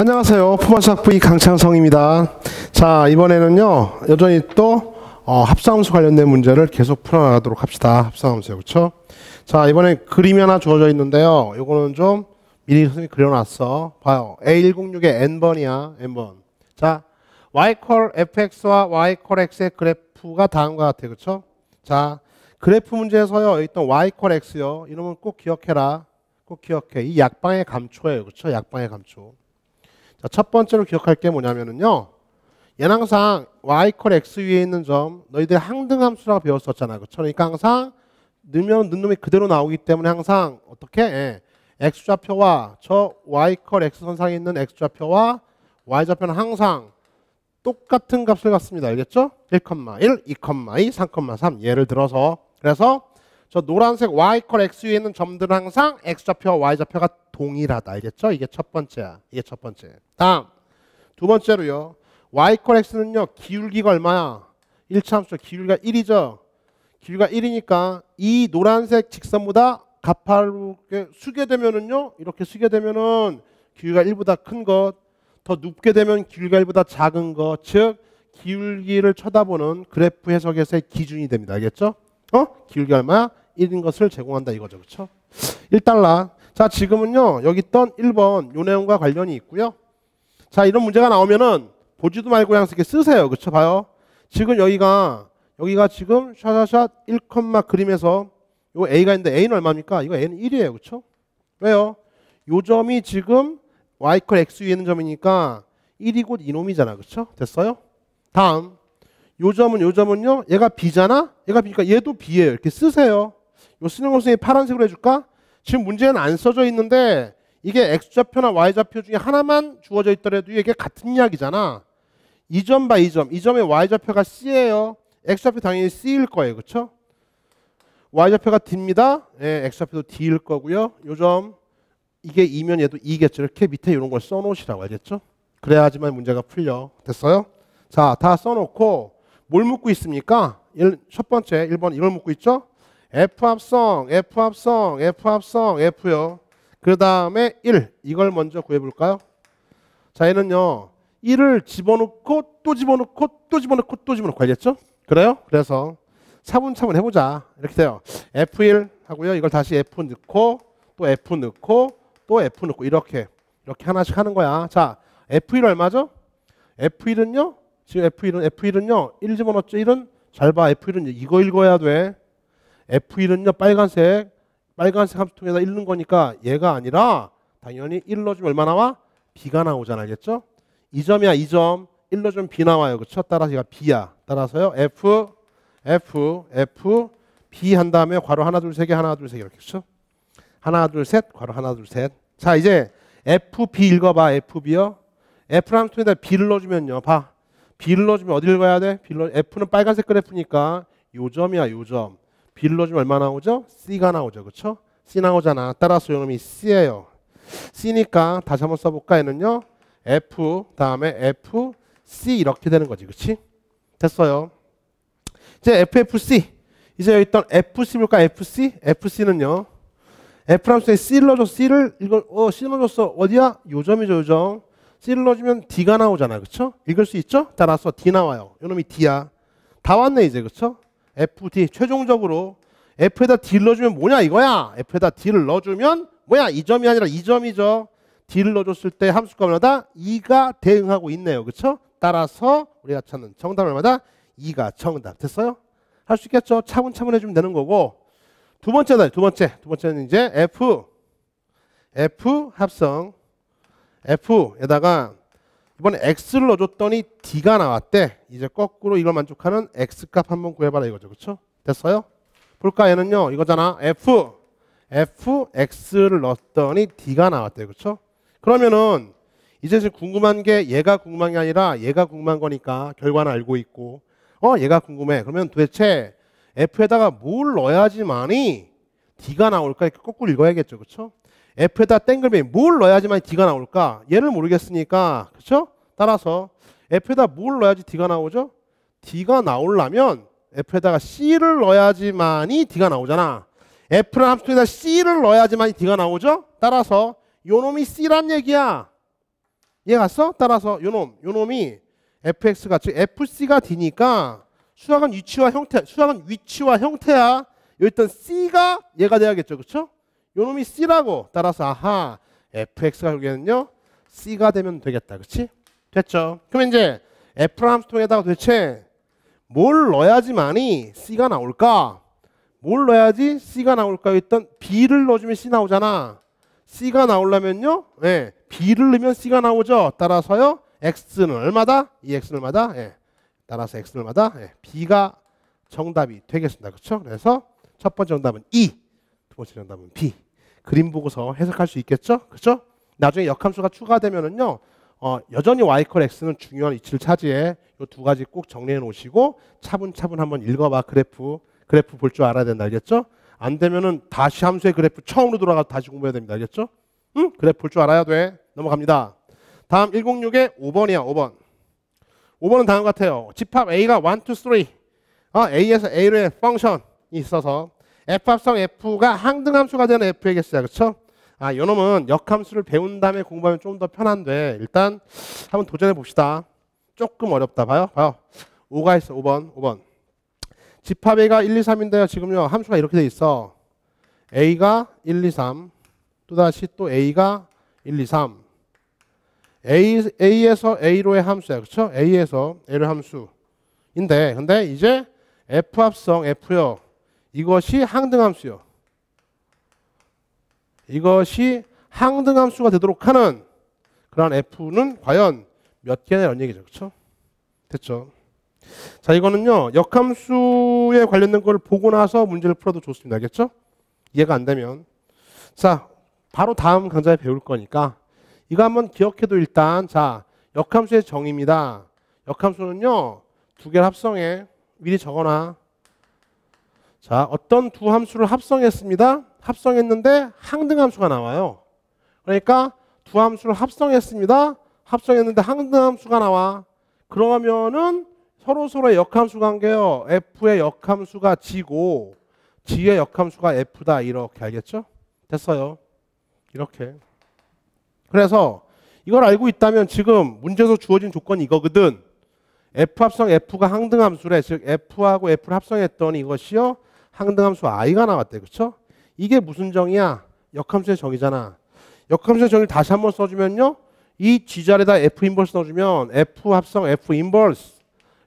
안녕하세요. 포마스학부의 강창성입니다. 자, 이번에는요, 여전히 또, 어, 합성함수 관련된 문제를 계속 풀어나가도록 합시다. 합성함수요, 그쵸? 자, 이번에 그림이 하나 주어져 있는데요. 요거는 좀 미리 선생님이 그려놨어. 봐요. A106의 n번이야, n번. 자, y콜 fx와 y콜 x의 그래프가 다음과 같아, 그쵸? 자, 그래프 문제에서요, 있던 y콜 x요. 이놈은 꼭 기억해라. 꼭 기억해. 이 약방의 감초예요, 그쵸? 약방의 감초. 자, 첫 번째로 기억할 게뭐냐면요 얘는 항상 y컬 x 위에 있는 점 너희들 항등 함수라고 배웠었잖아. 그렇 그러니까 항상 넣으면 넣는 놈이 그대로 나오기 때문에 항상 어떻게 예, x좌표와 저 y컬 x 선상에 있는 x좌표와 y좌표는 항상 똑같은 값을 갖습니다. 알겠죠? 1, 1, 2, 2, 3,3 예를 들어서 그래서 저 노란색 y컬 x 위에 있는 점들은 항상 x좌표와 y좌표가 동일하다. 알겠죠? 이게 첫 번째야. 이게 첫 번째. 다음. 두 번째로요. y콜 x는요. 기울기가 얼마야? 1차함수 기울기가 1이죠. 기울기가 1이니까 이 노란색 직선보다 가파르게 숙여 되면은요. 이렇게 숙여 되면은 기울기가 1보다 큰 것, 더 눕게 되면 기울기가 1보다 작은 것, 즉 기울기를 쳐다보는 그래프 해석에서의 기준이 됩니다. 알겠죠? 어? 기울기 얼마야? 1인 것을 제공한다 이거죠. 그렇죠? 1달러 자, 지금은요. 여기 있던 1번 요 내용과 관련이 있고요. 자, 이런 문제가 나오면은 보지도 말고 그냥 이렇게 쓰세요. 그쵸 봐요. 지금 여기가 여기가 지금 샤샤샷 1, 그림에서 요 A가 있는데 A는 얼마입니까? 이거 A는 1이에요. 그쵸 왜요? 요 점이 지금 Y컬 X 위에 있는 점이니까 1이 곧 이놈이잖아. 그쵸 됐어요? 다음. 요 점은 요 점은요. 얘가 B잖아. 얘가 B니까 얘도 b 에요 이렇게 쓰세요. 요 쓰는 것은 파란색으로 해줄까? 지금 문제는 안 써져 있는데 이게 x좌표나 y좌표 중에 하나만 주어져 있더라도 이게 같은 이야기잖아. 2점 바 2점. 2점의 y좌표가 c예요. x좌표 당연히 c일 거예요. 그렇죠? y좌표가 d입니다. 예, x좌표도 d일 거고요. 요 점 이게 2면 얘도 2겠죠. 이렇게 밑에 이런 걸 써놓으시라고 알겠죠? 그래야지만 문제가 풀려. 됐어요? 자, 다 써놓고 뭘 묻고 있습니까? 일, 첫 번째 1번 이걸 묻고 있죠? F 합성, F 합성, F 합성, F요. 그 다음에 1. 이걸 먼저 구해볼까요? 자, 얘는요. 1을 집어넣고 또 집어넣고 또 집어넣고 또 집어넣고 알겠죠? 그래요? 그래서 차분차분 해보자. 이렇게 돼요. F1 하고요. 이걸 다시 F 넣고 또 F 넣고 또 F 넣고 이렇게 이렇게 하나씩 하는 거야. 자, F1 얼마죠? F1은요? 지금 F1은 F1은요. 1 집어넣었죠. 1은 잘 봐. F1은 이거 읽어야 돼. F1은요 빨간색 빨간색 함수통에다 읽는 거니까 얘가 아니라 당연히 1로 주면 얼마 나와? B가 나오잖아 알겠죠? 2점이야 2점 1로 주면 B 나와요 그렇죠? 따라서 얘가 B야 따라서요 F F F B 한 다음에 괄호 하나 둘세개 하나 둘세개 이렇게 그렇죠? 하나 둘셋 괄호 하나 둘셋자 이제 F B 읽어봐 F B요 F 함수통에다 B를 넣어주면요 봐 B를 넣어주면 어디를 가야 돼? B를 F는 빨간색 그래프니까 요점이야 요점 빌러넣주면 얼마 나오죠? C가 나오죠. 그렇죠? C 나오잖아. 따라서 요놈이 C예요. C니까 다시 한번 써볼까? 얘는요. F 다음에 F, C 이렇게 되는 거지. 그렇지? 됐어요. 이제 FFC. 이제 여기 있던 FC 볼까? FC? FC는요. F랑스에 C를 넣어줘 C를 이걸 어, C 넣어줬어. 어디야? 요점이죠. 요점. C를 넣어주면 D가 나오잖아. 그렇죠? 읽을 수 있죠? 따라서 D 나와요. 이놈이 D야. 다 왔네 이제. 그렇죠? FD 최종적으로 F에다 D를 넣어주면 뭐냐 이거야. F에다 D를 넣어주면 뭐야 이점이 아니라 이점이죠 D를 넣어줬을 때 함수값마다 2가 대응하고 있네요. 그렇죠? 따라서 우리가 찾는 정답을마다 2가 정답 됐어요? 할 수 있겠죠? 차분차분 해주면 되는 거고 두 번째다. 두 번째. 두 번째는 이제 F F 합성 F에다가 이번에 x를 넣어줬더니 d가 나왔대. 이제 거꾸로 이걸 만족하는 x값 한번 구해봐라 이거죠. 그렇죠? 됐어요? 볼까 얘는요. 이거잖아. f f x를 넣었더니 d가 나왔대. 그렇죠? 그러면은 이제 지금 궁금한 게 얘가 궁금한 게 아니라 얘가 궁금한 거니까 결과는 알고 있고 어 얘가 궁금해. 그러면 도대체 f에다가 뭘 넣어야지만이 d가 나올까 이렇게 거꾸로 읽어야겠죠. 그렇죠? F에다 땡글뱅이 뭘 넣어야지만 D가 나올까? 얘를 모르겠으니까 그렇죠? 따라서 F에다 뭘 넣어야지 D가 나오죠? D가 나오려면 F에다가 C를 넣어야지만이 D가 나오잖아. F라는 함수에다 C를 넣어야지만이 D가 나오죠? 따라서 요놈이 C란 얘기야. 이해갔어? 따라서 요놈, 요놈이 fx가 즉 fc가 d니까 수학은 위치와 형태, 수학은 위치와 형태야. 일단 c가 얘가 돼야겠죠, 그렇죠? 요놈이 C라고 따라서 아하 fx가 여기에는요 C가 되면 되겠다 그치 됐죠? 그럼 이제 f함수통에다가 도대체 뭘 넣어야지만이 C가 나올까? 뭘 넣어야지 C가 나올까 했던 B를 넣어주면 C 나오잖아 C가 나오려면요 예, B를 넣으면 C가 나오죠 따라서요 X는 얼마다? 이 X는 얼마다? 예, 따라서 X는 얼마다? 예, B가 정답이 되겠습니다 그렇죠? 그래서 첫 번째 정답은 E 두 번째 정답은 B. 그림 보고서 해석할 수 있겠죠? 그렇죠? 나중에 역함수가 추가되면은요. 어, 여전히 y컬 x는 중요한 위치를 차지해. 요 두 가지 꼭 정리해 놓으시고 차분차분 한번 읽어봐 그래프. 그래프 볼 줄 알아야 된다 알겠죠? 안 되면은 다시 함수의 그래프 처음으로 돌아가서 다시 공부해야 됩니다 알겠죠? 응? 그래프 볼 줄 알아야 돼. 넘어갑니다. 다음 106에 5번이야 5번. 5번은 다음 같아요. 집합 A가 1, 2, 3. 아, A에서 A로의 펑션이 있어서 F 합성 F가 항등함수가 되는 f 에겠어요 그렇죠? 아, 요놈은 역함수를 배운 다음에 공부하면 좀 더 편한데 일단 한번 도전해 봅시다. 조금 어렵다. 봐요. 봐요. 5가 있어. 5번. 5번. 집합A가 1, 2, 3인데요. 지금요. 함수가 이렇게 돼 있어. A가 1, 2, 3. 또다시 또 A가 1, 2, 3. A, A에서 A로의 함수야. 그렇죠? A에서 A로의 함수인데 근데 이제 F합성 F요. 이것이 항등함수요. 이것이 항등함수가 되도록 하는 그러 F는 과연 몇 개냐 이런 얘기죠. 그렇죠? 됐죠? 자 이거는요. 역함수에 관련된 걸 보고 나서 문제를 풀어도 좋습니다. 알겠죠? 이해가 안 되면. 자 바로 다음 강좌에 배울 거니까 이거 한번 기억해도 일단 자 역함수의 정의입니다. 역함수는요. 두 개를 합성해 미리 적어놔. 자, 어떤 두 함수를 합성했습니다. 합성했는데 항등함수가 나와요. 그러니까 두 함수를 합성했습니다. 합성했는데 항등함수가 나와. 그러면은 서로 서로의 역함수 관계요. F의 역함수가 G고 G의 역함수가 F다 이렇게 알겠죠? 됐어요. 이렇게. 그래서 이걸 알고 있다면 지금 문제에서 주어진 조건이 이거거든. F 합성 F가 항등함수래. 즉 F하고 F를 합성했더니 이것이요. 항등함수 i가 나왔대. 그렇죠? 이게 무슨 정의야? 역함수의 정의잖아. 역함수의 정의를 다시 한번 써주면요. 이지자리에다 F 인버스 넣어주면 F 합성 F 인버스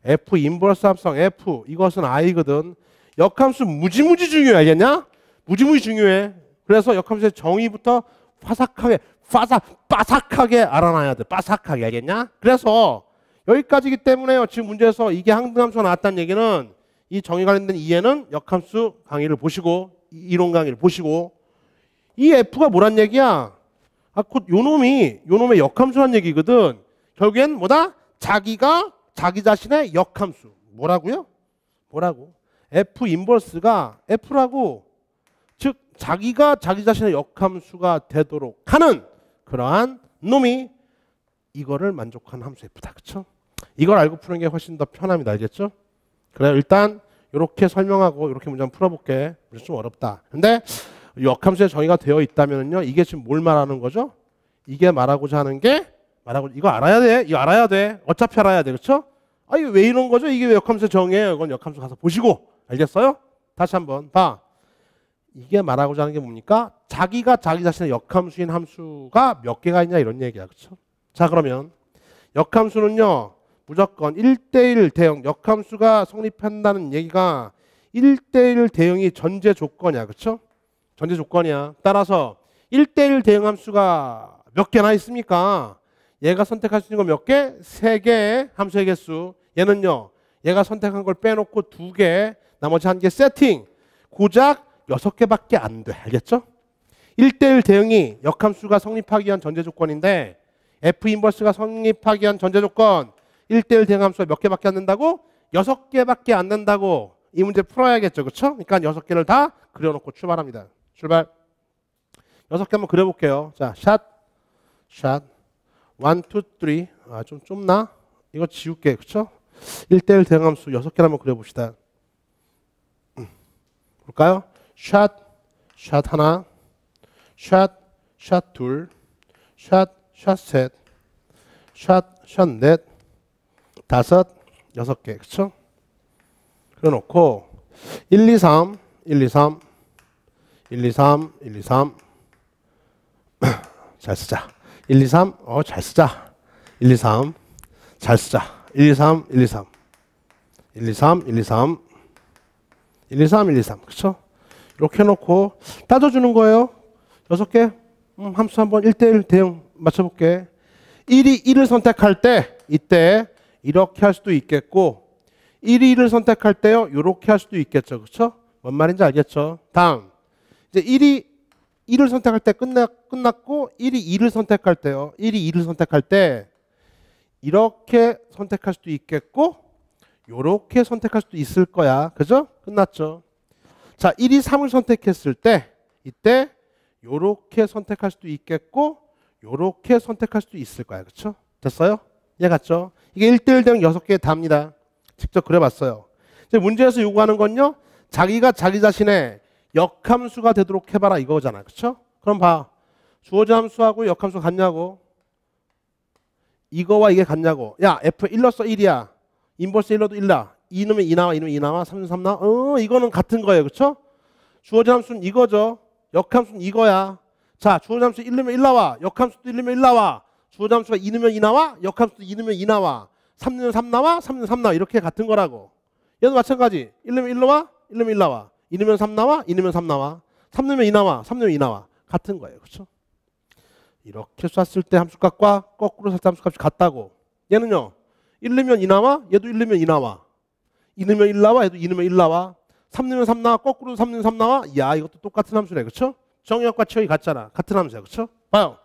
F 인버스 합성 F 이것은 i거든. 역함수 무지무지 중요해. 알겠냐? 무지무지 중요해. 그래서 역함수의 정의부터 화삭하게 바삭바삭하게 알아놔야 돼. 바삭하게 알겠냐? 그래서 여기까지기 때문에요. 지금 문제에서 이게 항등함수가 나왔다는 얘기는 이정의 관련된 이해는 역함수 강의를 보시고 이론 강의를 보시고 이 F가 뭐란 얘기야? 아, 곧 요놈이 요놈의 역함수란 얘기거든. 결국엔 뭐다? 자기가 자기 자신의 역함수. 뭐라고요? 뭐라고? F 인버스가 F라고 즉 자기가 자기 자신의 역함수가 되도록 하는 그러한 놈이 이거를 만족하는 함수 F다. 그쵸? 이걸 알고 푸는 게 훨씬 더 편합니다. 알겠죠? 그래 일단 이렇게 설명하고 이렇게 문장 풀어볼게. 좀 어렵다. 근데 역함수의 정의가 되어 있다면요. 이게 지금 뭘 말하는 거죠? 이게 말하고자 하는 게 말하고 이거 알아야 돼. 이거 알아야 돼. 어차피 알아야 돼. 그렇죠? 아 이게 왜 이런 거죠? 이게 왜 역함수의 정의예요? 이건 역함수 가서 보시고 알겠어요? 다시 한번 봐. 이게 말하고자 하는 게 뭡니까? 자기가 자기 자신의 역함수인 함수가 몇 개가 있냐 이런 얘기야. 그렇죠? 자 그러면 역함수는요. 무조건 1대1 대응 역함수가 성립한다는 얘기가 1대1 대응이 전제 조건이야. 그렇죠? 전제 조건이야. 따라서 1대1 대응 함수가 몇 개나 있습니까? 얘가 선택할 수 있는 거 몇 개? 세 개의 함수의 개수. 얘는요. 얘가 선택한 걸 빼놓고 두 개, 나머지 한 개 세팅. 고작 여섯 개밖에 안 돼. 알겠죠? 1대1 대응이 역함수가 성립하기 위한 전제 조건인데 F 인버스가 성립하기 위한 전제 조건 1대1 대응함 수가 몇 개밖에 안 된다고? 6 개밖에 안 된다고 이 문제 풀어야겠죠. 그렇죠? 그러니까 여 개를 다 그려놓고 출발합니다. 출발. 6개 한번 그려볼게요. 자, 샷, 샷, 1, 2, 3. 아, 좀 좁나? 이거 지울게. 그렇죠? 1대1 대응함수 여 개를 한번 그려봅시다. 음. 볼까요? 샷, 샷 하나, 샷, 샷 둘, 샷, 샷 셋, 샷, 샷 넷, 다섯, 여섯 개, 그쵸? 그래놓고 1, 2, 3, 1, 2, 3, 1, 2, 3, 1, 2, 3. 잘 쓰자. 1, 2, 3, 어, 잘 쓰자. 1, 2, 3, 잘 쓰자. 1, 2, 3, 1, 2, 3. 1, 2, 3, 1, 2, 3. 1, 2, 3, 1, 2, 3. 그쵸? 이렇게 해놓고 따져주는 거예요. 여섯 개. 음, 함수 한번 1대1 대응 맞춰볼게. 1이 1을 선택할 때, 이때 이렇게 할 수도 있겠고 1위를 선택할 때요 이렇게 할 수도 있겠죠 그렇죠? 뭔 말인지 알겠죠? 다음 이제 1위 1을 선택할 때 끝나, 끝났고 1위 2를 선택할 때요 1위 2를 선택할 때 이렇게 선택할 수도 있겠고 이렇게 선택할 수도 있을 거야 그죠? 끝났죠 자1위 3을 선택했을 때 이때 이렇게 선택할 수도 있겠고 이렇게 선택할 수도 있을 거야 그렇죠? 됐어요? 이해 갔죠? 이게 1대1 대응 6개 답니다. 직접 그려봤어요. 이제 문제에서 요구하는 건요. 자기가 자기 자신의 역함수가 되도록 해봐라 이거잖아. 그렇죠? 그럼 봐. 주어진 함수하고 역함수 같냐고. 이거와 이게 같냐고. 야, F 1로서 1이야. 인버스 1로도 1라 이놈이 2 나와, 이놈이 2 나와, 3 3나 어, 이거는 같은 거예요. 그렇죠? 주어진 함수는 이거죠. 역함수는 이거야. 자, 주어진 함수 1이면 1 나와. 역함수도 1이면 1 나와. 주어함수가 이넣면이 나와 역함수도 이넣면이 나와 3 넣으면 3 나와 3 넣으면 3 나와 이렇게 같은 거라고 얘도 마찬가지 1 넣으면 1 나와 1 넣으면 1 나와 2 넣으면 3 나와 2 넣으면 3 나와 3 넣으면 2 나와 3 넣으면 2 나와 같은 거예요 그렇죠 이렇게 쐈을 때 함수값과 거꾸로 쐈을 때 함수값이 같다고 얘는요 1 넣으면 2 나와 얘도 1 넣으면 2 나와 2 넣으면 1 나와 얘도 2넣면1 나와 3 넣으면 3 나와 거꾸로 3 넣으면 3 나와 야 이것도 똑같은 함수네 그렇죠 정의역과 치역이 같잖아 같은 함수야 그렇죠 봐요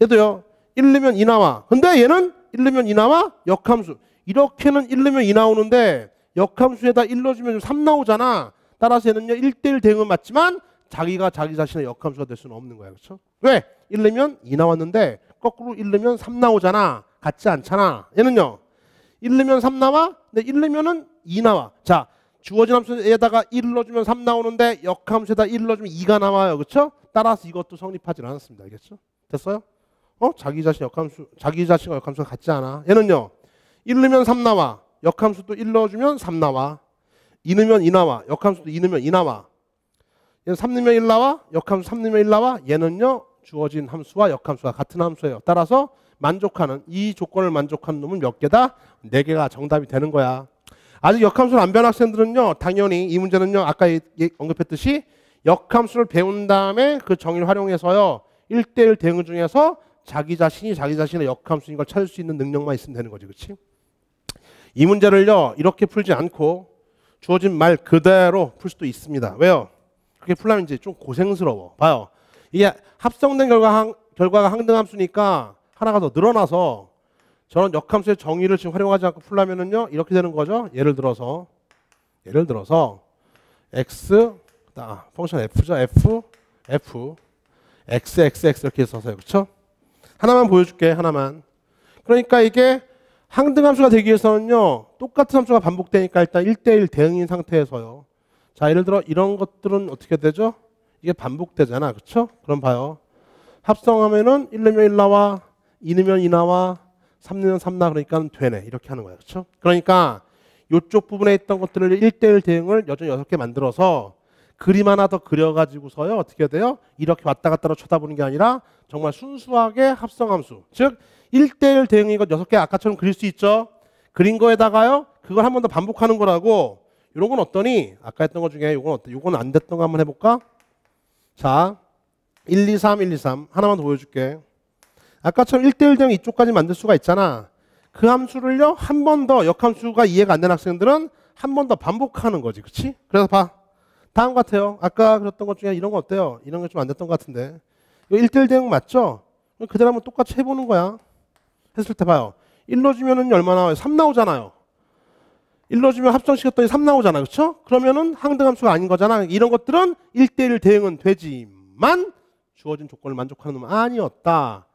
얘도요 1르면 2 나와. 근데 얘는 1르면 2 나와 역함수. 이렇게는 1르면 2 나오는데 역함수에다 1러주면3 나오잖아. 따라서 얘는요 1대1 대응은 맞지만 자기가 자기 자신의 역함수가 될 수는 없는 거야. 그렇죠? 왜? 1르면 2 나왔는데 거꾸로 1르면 3 나오잖아. 같지 않잖아. 얘는요. 1르면 3 나와. 근데 1르면은 2 나와. 자, 주어진 함수에다가 1러주면3 나오는데 역함수에다 1러주면 2가 나와요. 그렇죠? 따라서 이것도 성립하지 는 않았습니다. 알겠죠? 됐어요? 어? 자기 자신 역함수, 자기 자신과 역함수가 같지 않아. 얘는요, 1넣면3 나와. 역함수도 1 넣어주면 3 나와. 2 넣으면 2 나와. 역함수도 2 넣으면 2 나와. 얘는 3 넣으면 1 나와. 역함수 3 넣으면 1 나와. 얘는요, 주어진 함수와 역함수가 같은 함수예요. 따라서 만족하는, 이 조건을 만족하는 놈은 몇 개다? 4개가 정답이 되는 거야. 아직 역함수를 안 배운 학생들은요, 당연히 이 문제는요, 아까 언급했듯이 역함수를 배운 다음에 그 정의를 활용해서요, 1대1 대응 중에서 자기 자신이 자기 자신의 역함 순인 걸 찾을 수 있는 능력만 있으면 되는 거지, 그렇지? 이 문제를요 이렇게 풀지 않고 주어진 말 그대로 풀 수도 있습니다. 왜요? 그렇게 풀라면 이제 좀 고생스러워. 봐요. 이게 합성된 결과 한, 결과가 항등함수니까 하나가 더 늘어나서 저런 역함수의 정의를 지금 활용하지 않고 풀라면은요 이렇게 되는 거죠. 예를 들어서 예를 들어서 x 아, 아 펑션 f죠 f f x x x 이렇게 써서요, 그렇죠? 하나만 보여줄게, 하나만. 그러니까 이게 항등 함수가 되기 위해서는요, 똑같은 함수가 반복되니까 일단 1대1 대응인 상태에서요. 자, 예를 들어 이런 것들은 어떻게 되죠? 이게 반복되잖아. 그렇죠? 그럼 봐요. 합성하면은 1넣면 1나와, 2넣면 2나와, 3넣면 3나 그러니까 되네. 이렇게 하는 거예요. 그렇죠? 그러니까 이쪽 부분에 있던 것들을 1대1 대응을 여전히 6개 만들어서 그림 하나 더 그려가지고서요 어떻게 돼요? 이렇게 왔다 갔다로 쳐다보는 게 아니라 정말 순수하게 합성함수 즉 1대1 대응이것 6개 아까처럼 그릴 수 있죠 그린 거에다가요 그걸 한 번 더 반복하는 거라고 이런 건 어떠니? 아까 했던 것 중에 이건 어때? 이건 안 됐던 거 한번 해볼까? 자 1, 2, 3, 1, 2, 3 하나만 더 보여줄게 아까처럼 1대1 대응 이쪽까지 만들 수가 있잖아 그 함수를요 한 번 더 역함수가 이해가 안 되는 학생들은 한 번 더 반복하는 거지 그치 그래서 봐 다음 같아요. 아까 그랬던 것 중에 이런 거 어때요? 이런 게 좀 안 됐던 것 같은데. 이거 1대1 대응 맞죠? 그대로 한번 똑같이 해보는 거야. 했을 때 봐요. 1로 주면은 얼마 나와요? 3 나오잖아요. 1로 주면 합성시켰더니 3 나오잖아. 그쵸 그러면은 항등함수가 아닌 거잖아. 이런 것들은 1대1 대응은 되지만 주어진 조건을 만족하는 놈은 아니었다.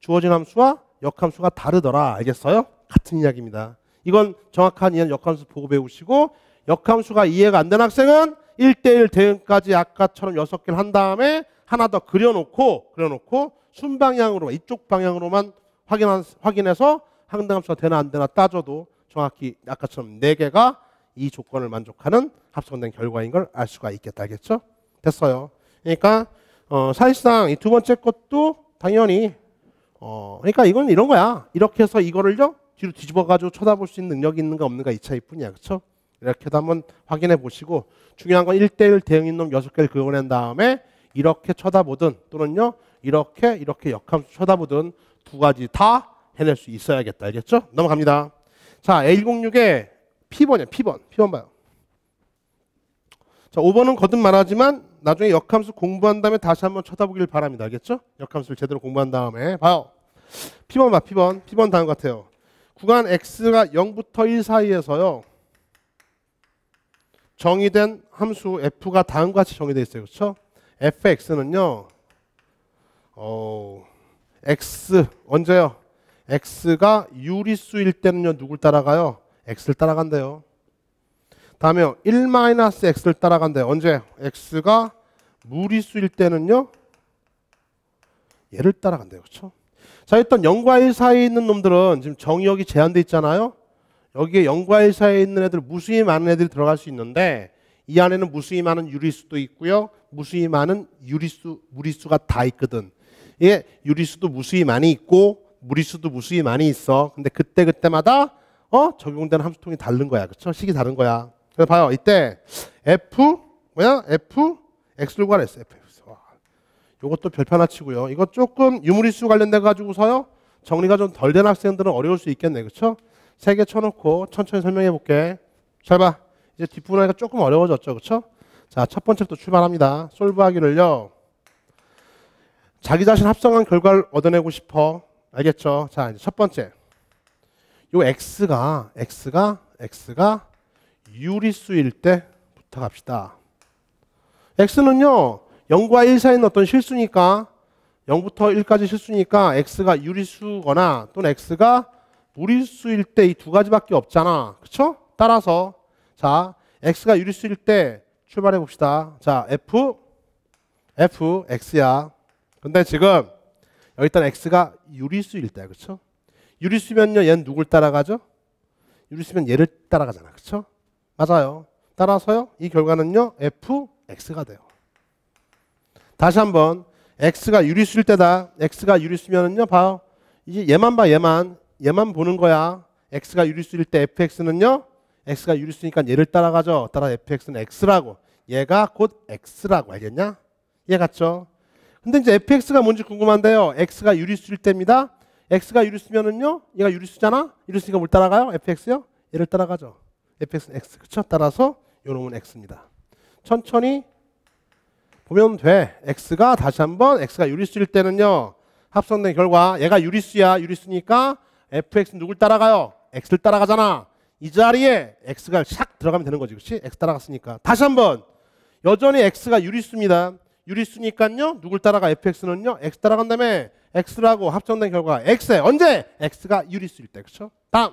주어진 함수와 역함수가 다르더라. 알겠어요? 같은 이야기입니다. 이건 정확한 이해는 역함수 보고 배우시고 역함수가 이해가 안 된 학생은 1대1 대응까지 아까처럼 여섯 개를 한 다음에 하나 더 그려놓고 그려놓고 순방향으로 이쪽 방향으로만 확인한, 확인해서 항당함수가 되나 안 되나 따져도 정확히 아까처럼 네 개가 이 조건을 만족하는 합성된 결과인 걸 알 수가 있겠다 알겠죠? 됐어요. 그러니까 어, 사실상 이 두 번째 것도 당연히 어, 그러니까 이건 이런 거야. 이렇게 해서 이거를요 뒤로 뒤집어 가지고 쳐다볼 수 있는 능력이 있는가 없는가 이 차이뿐이야. 그렇죠? 이렇게도 한번 확인해 보시고 중요한 건 1대1 대응 인놈 6개를 그어낸 다음에 이렇게 쳐다보든 또는요 이렇게 이렇게 역함수 쳐다보든 두 가지 다 해낼 수 있어야겠다 알겠죠? 넘어갑니다 자 A106의 P번이야 P번 P번 봐요 자 5번은 거듭 말하지만 나중에 역함수 공부한 다음에 다시 한번 쳐다보길 바랍니다 알겠죠? 역함수를 제대로 공부한 다음에 봐요 P번 봐 P번 P번 다음 같아요 구간 X가 0부터 1 사이에서요 정의된 함수 f가 다음과 같이 정의되어 있어요. 그렇죠? fx는요. 어, x 언제요? x가 유리수일 때는요. 누굴 따라가요? x를 따라간대요. 다음에 1-x를 따라간대요. 언제? x가 무리수일 때는요. 얘를 따라간대요. 그렇죠? 자, 일단 0과 1 사이에 있는 놈들은 지금 정의역이 제한돼 있잖아요. 여기에 연구회사에 있는 애들 무수히 많은 애들이 들어갈 수 있는데 이 안에는 무수히 많은 유리수도 있고요. 무수히 많은 유리수 무리수가 다 있거든. 예, 유리수도 무수히 많이 있고 무리수도 무수히 많이 있어. 근데 그때 그때마다 어 적용되는 함수통이 다른 거야, 그렇죠? 식이 다른 거야. 그래서 봐요, 이때 f 뭐야? f x를 구하랬어. f x. 와. 요것도 별편하 치고요. 이거 조금 유무리수 관련돼 가지고서요. 정리가 좀 덜 된 학생들은 어려울 수 있겠네, 그렇죠? 세개 쳐놓고 천천히 설명해 볼게. 잘 봐. 이제 뒷부분하니까 조금 어려워졌죠. 그쵸 자, 첫 번째부터 출발합니다. 솔브하기를요. 자기 자신 합성한 결과를 얻어내고 싶어. 알겠죠? 자, 이제 첫 번째. 요 x가 x가 x가 유리수일 때 부탁합시다. x는요. 0과 1 사이는 어떤 실수니까 0부터 1까지 실수니까 x가 유리수거나 또는 x가 유리수일때이두 가지밖에 없잖아. 그쵸? 따라서 자 x가 유리수일 때 출발해 봅시다. 자 f f x야. 근데 지금 여기 일단 x가 유리수일 때야. 그쵸? 유리수면요 얘는 누굴 따라가죠? 유리수면 얘를 따라가잖아. 그쵸? 맞아요. 따라서요 이 결과는요 f x가 돼요. 다시 한번 x가 유리수일 때다. x가 유리수면은요 봐 이제 얘만 봐 얘만 얘만 보는 거야. x가 유리수일 때 fx는요. x가 유리수니까 얘를 따라가죠. 따라 fx는 x라고. 얘가 곧 x라고 알겠냐? 얘 같죠? 근데 이제 fx가 뭔지 궁금한데요. x가 유리수일 때입니다. x가 유리수면은요. 얘가 유리수잖아. 유리수니까 뭘 따라가요? fx요? 얘를 따라가죠. fx는 x. 그렇죠 따라서 요 놈은 x입니다. 천천히 보면 돼. x가 다시 한번 x가 유리수일 때는요. 합성된 결과 얘가 유리수야. 유리수니까 fx 는 누굴 따라가요? x를 따라가잖아. 이 자리에 x가 샥 들어가면 되는 거지. 그렇지? x 따라갔으니까. 다시 한번. 여전히 x가 유리수입니다. 유리수니까요. 누굴 따라가 fx는요. x 따라간 다음에 x라고 합정된 결과 x에 언제 x가 유리수일 때. 그렇죠? 다음.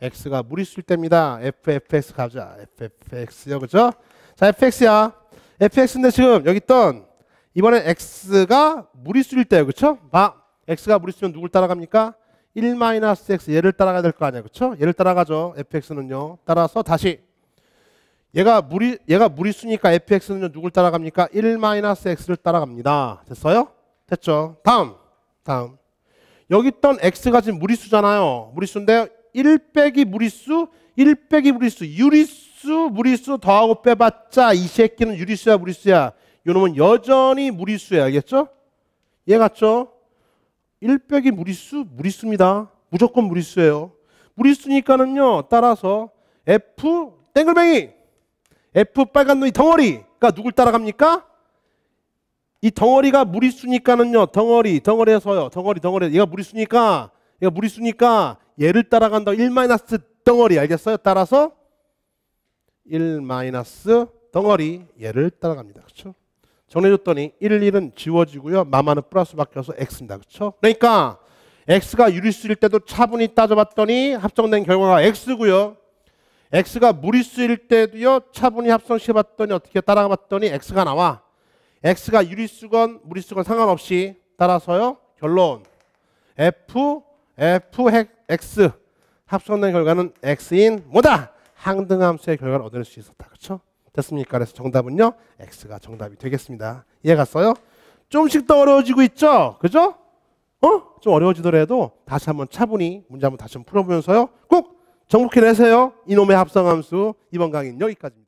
x가 무리수일 때입니다. ffx 가자. ffx요. 그죠? 자, fx야. fx인데 지금 여기 있던 이번에 x가 무리수일 때요. 그렇죠? 봐. x가 무리수면 누굴 따라갑니까? 1-x 얘를 따라가야 될 거 아니야. 그렇죠? 얘를 따라가죠. fx는요. 따라서 다시 얘가 무리 얘가 무리수니까 fx는요. 누굴 따라갑니까? 1-x를 따라갑니다. 됐어요? 됐죠. 다음. 다음. 여기 있던 x가 지금 무리수잖아요. 무리수인데 1 빼기 무리수, 1 빼기 무리수, 유리수, 무리수 더하고 빼봤자 이 새끼는 유리수야, 무리수야. 요놈은 여전히 무리수야. 알겠죠? 얘 같죠? 1 빼기 무리수 무리수입니다. 무조건 무리수예요. 무리수니까는요. 따라서 F 땡글뱅이 F 빨간 놈이 덩어리가 누굴 따라갑니까? 이 덩어리가 무리수니까는요. 덩어리 덩어리에서요. 덩어리 덩어리 얘가 무리수니까 얘가 무리수니까 얘를 따라간다. 1 마이너스 덩어리 알겠어요? 따라서 1 마이너스 덩어리 얘를 따라갑니다. 그렇죠? 정해줬더니 1, 1은 지워지고요. 마마는 플러스 바뀌어서 x입니다. 그렇죠? 그러니까 x가 유리수일 때도 차분히 따져봤더니 합성된 결과가 x고요. x가 무리수일 때도요. 차분히 합성시켜봤더니 어떻게 따라가봤더니 x가 나와. x가 유리수건 무리수건 상관없이 따라서요. 결론 f f x 합성된 결과는 x인 뭐다? 항등함수의 결과를 얻을 수 있었다. 그렇죠? 됐습니까? 그래서 정답은요. X가 정답이 되겠습니다. 이해갔어요? 좀씩 더 어려워지고 있죠? 그죠? 어? 좀 어려워지더라도 다시 한번 차분히 문제 한번 다시 한번 풀어보면서요. 꼭 정복해내세요. 이놈의 합성함수 이번 강의는 여기까지입니다.